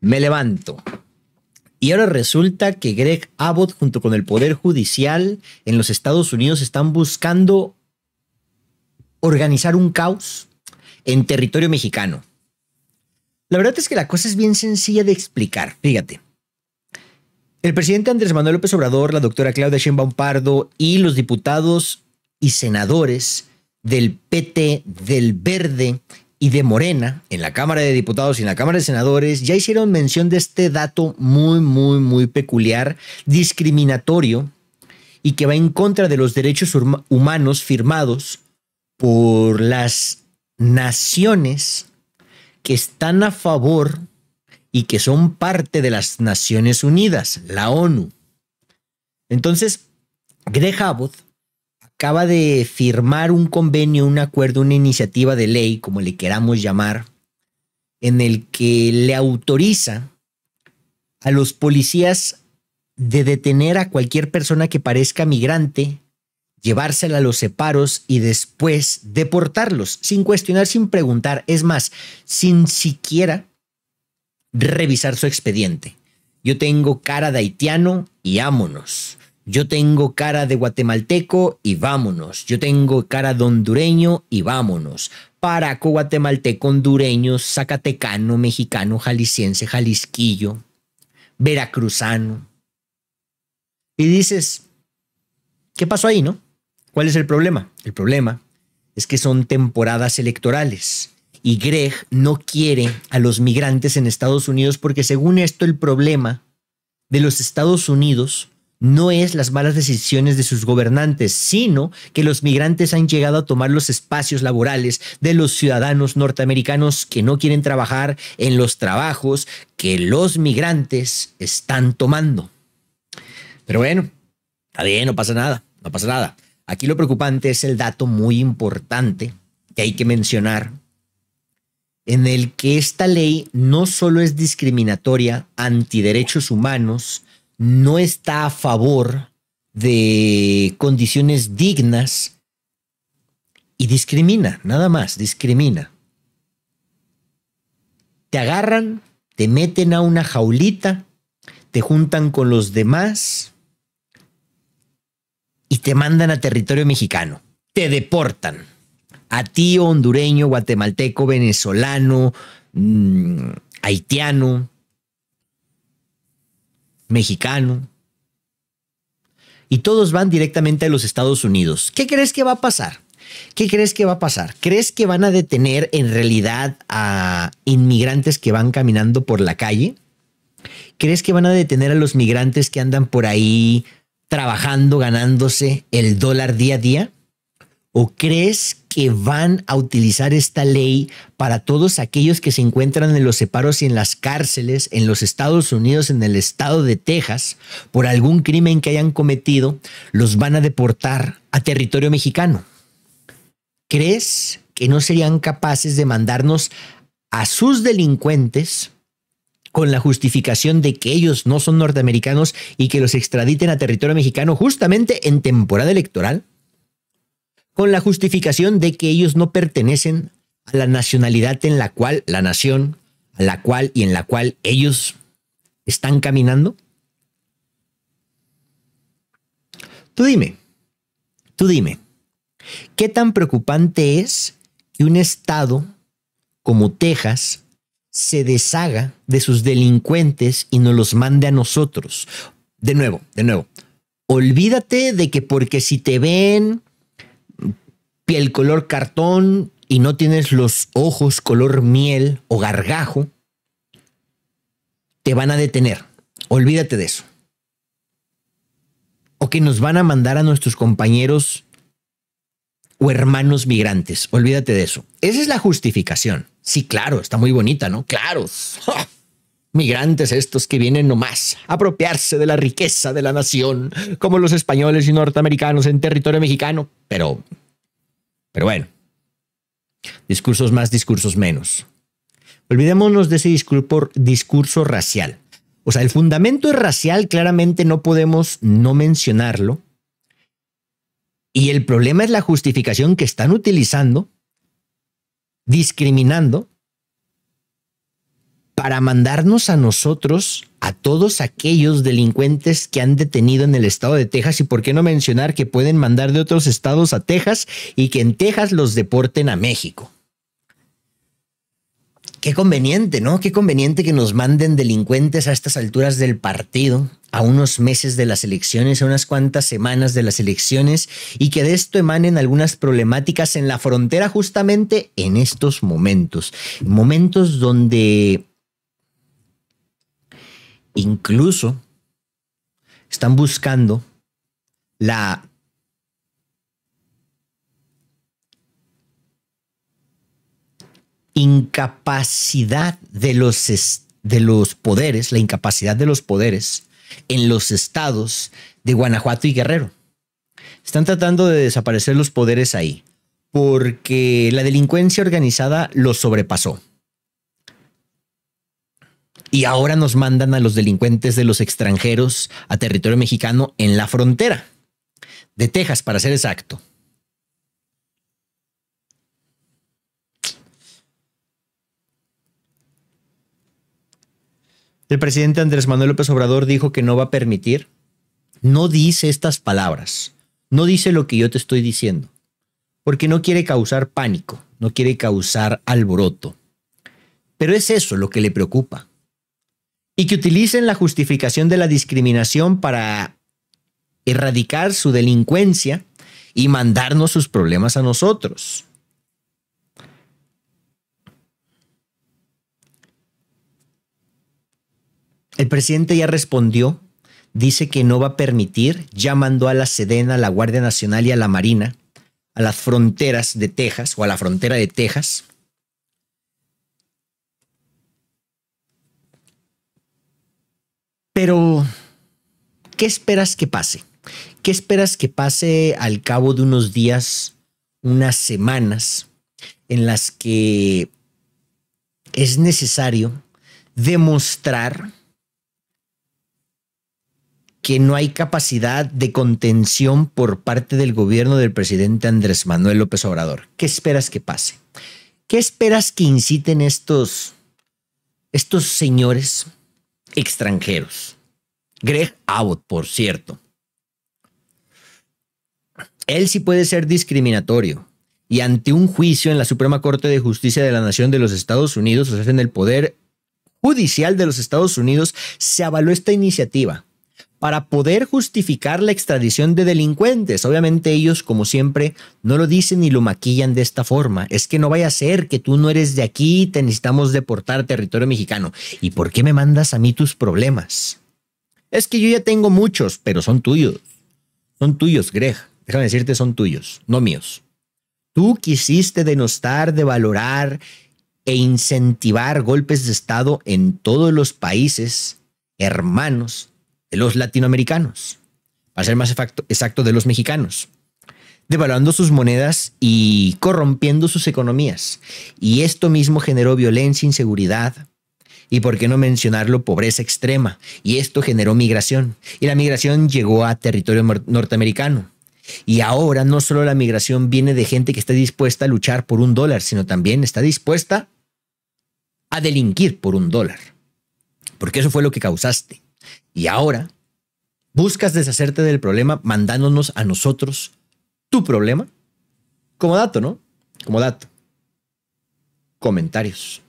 me levanto. Y ahora resulta que Greg Abbott junto con el Poder Judicial en los Estados Unidos están buscando organizar un caos en territorio mexicano. La verdad es que la cosa es bien sencilla de explicar, fíjate. El presidente Andrés Manuel López Obrador, la doctora Claudia Sheinbaum Pardo y los diputados y senadores del PT, del Verde y de Morena en la Cámara de Diputados y en la Cámara de Senadores ya hicieron mención de este dato muy, muy, muy peculiar, discriminatorio y que va en contra de los derechos humanos firmados por las naciones que están a favor y que son parte de las Naciones Unidas, la ONU. Entonces, Greg acaba de firmar un convenio, un acuerdo, una iniciativa de ley, como le queramos llamar, en el que le autoriza a los policías de detener a cualquier persona que parezca migrante, llevársela a los separos y después deportarlos, sin cuestionar, sin preguntar, es más, sin siquiera revisar su expediente. Yo tengo cara de haitiano y ámonos. Yo tengo cara de guatemalteco y vámonos. Yo tengo cara de hondureño y vámonos. Paraco, guatemalteco, hondureño, zacatecano, mexicano, jalisciense, jalisquillo, veracruzano. Y dices, ¿qué pasó ahí, no? ¿Cuál es el problema? El problema es que son temporadas electorales y Greg no quiere a los migrantes en Estados Unidos porque según esto el problema de los Estados Unidos no es las malas decisiones de sus gobernantes, sino que los migrantes han llegado a tomar los espacios laborales de los ciudadanos norteamericanos que no quieren trabajar en los trabajos que los migrantes están tomando. Pero bueno, está bien, no pasa nada, no pasa nada. Aquí lo preocupante es el dato muy importante que hay que mencionar, en el que esta ley no solo es discriminatoria, antiderechos humanos, no está a favor de condiciones dignas y discrimina, nada más, discrimina. Te agarran, te meten a una jaulita, te juntan con los demás y te mandan a territorio mexicano. Te deportan. A ti, hondureño, guatemalteco, venezolano, mm, haitiano, mexicano. Y todos van directamente a los Estados Unidos. ¿Qué crees que va a pasar? ¿Qué crees que va a pasar? ¿Crees que van a detener en realidad a inmigrantes que van caminando por la calle? ¿Crees que van a detener a los migrantes que andan por ahí trabajando, ganándose el dólar día a día? ¿O crees que van a utilizar esta ley para todos aquellos que se encuentran en los separos y en las cárceles en los Estados Unidos, en el estado de Texas, por algún crimen que hayan cometido, los van a deportar a territorio mexicano. ¿Crees que no serían capaces de mandarnos a sus delincuentes con la justificación de que ellos no son norteamericanos y que los extraditen a territorio mexicano justamente en temporada electoral? con la justificación de que ellos no pertenecen a la nacionalidad en la cual la nación, a la cual y en la cual ellos están caminando? Tú dime, tú dime, ¿qué tan preocupante es que un estado como Texas se deshaga de sus delincuentes y nos los mande a nosotros? De nuevo, de nuevo, olvídate de que porque si te ven el color cartón y no tienes los ojos color miel o gargajo, te van a detener. Olvídate de eso. O que nos van a mandar a nuestros compañeros o hermanos migrantes. Olvídate de eso. Esa es la justificación. Sí, claro, está muy bonita, ¿no? Claro. Migrantes estos que vienen nomás a apropiarse de la riqueza de la nación, como los españoles y norteamericanos en territorio mexicano. Pero pero bueno, discursos más, discursos menos. Olvidémonos de ese discurso, discurso racial. O sea, el fundamento es racial, claramente no podemos no mencionarlo. Y el problema es la justificación que están utilizando, discriminando para mandarnos a nosotros, a todos aquellos delincuentes que han detenido en el estado de Texas y por qué no mencionar que pueden mandar de otros estados a Texas y que en Texas los deporten a México. Qué conveniente, ¿no? Qué conveniente que nos manden delincuentes a estas alturas del partido, a unos meses de las elecciones, a unas cuantas semanas de las elecciones, y que de esto emanen algunas problemáticas en la frontera justamente en estos momentos. Momentos donde Incluso están buscando la incapacidad de los, de los poderes, la incapacidad de los poderes en los estados de Guanajuato y Guerrero. Están tratando de desaparecer los poderes ahí, porque la delincuencia organizada los sobrepasó y ahora nos mandan a los delincuentes de los extranjeros a territorio mexicano en la frontera de Texas, para ser exacto. El presidente Andrés Manuel López Obrador dijo que no va a permitir. No dice estas palabras. No dice lo que yo te estoy diciendo. Porque no quiere causar pánico, no quiere causar alboroto. Pero es eso lo que le preocupa y que utilicen la justificación de la discriminación para erradicar su delincuencia y mandarnos sus problemas a nosotros. El presidente ya respondió, dice que no va a permitir, ya mandó a la Sedena, a la Guardia Nacional y a la Marina a las fronteras de Texas o a la frontera de Texas Pero, ¿qué esperas que pase? ¿Qué esperas que pase al cabo de unos días, unas semanas, en las que es necesario demostrar que no hay capacidad de contención por parte del gobierno del presidente Andrés Manuel López Obrador. ¿Qué esperas que pase? ¿Qué esperas que inciten estos, estos señores extranjeros. Greg Abbott, por cierto. Él sí puede ser discriminatorio. Y ante un juicio en la Suprema Corte de Justicia de la Nación de los Estados Unidos, o sea, en el Poder Judicial de los Estados Unidos, se avaló esta iniciativa para poder justificar la extradición de delincuentes. Obviamente ellos, como siempre, no lo dicen ni lo maquillan de esta forma. Es que no vaya a ser que tú no eres de aquí, te necesitamos deportar territorio mexicano. ¿Y por qué me mandas a mí tus problemas? Es que yo ya tengo muchos, pero son tuyos. Son tuyos, Greg. Déjame decirte, son tuyos, no míos. Tú quisiste denostar, devalorar e incentivar golpes de Estado en todos los países hermanos de los latinoamericanos, para ser más exacto, de los mexicanos, devaluando sus monedas y corrompiendo sus economías. Y esto mismo generó violencia, inseguridad, y por qué no mencionarlo, pobreza extrema. Y esto generó migración. Y la migración llegó a territorio norteamericano. Y ahora no solo la migración viene de gente que está dispuesta a luchar por un dólar, sino también está dispuesta a delinquir por un dólar. Porque eso fue lo que causaste. Y ahora buscas deshacerte del problema mandándonos a nosotros tu problema como dato, ¿no? Como dato. Comentarios.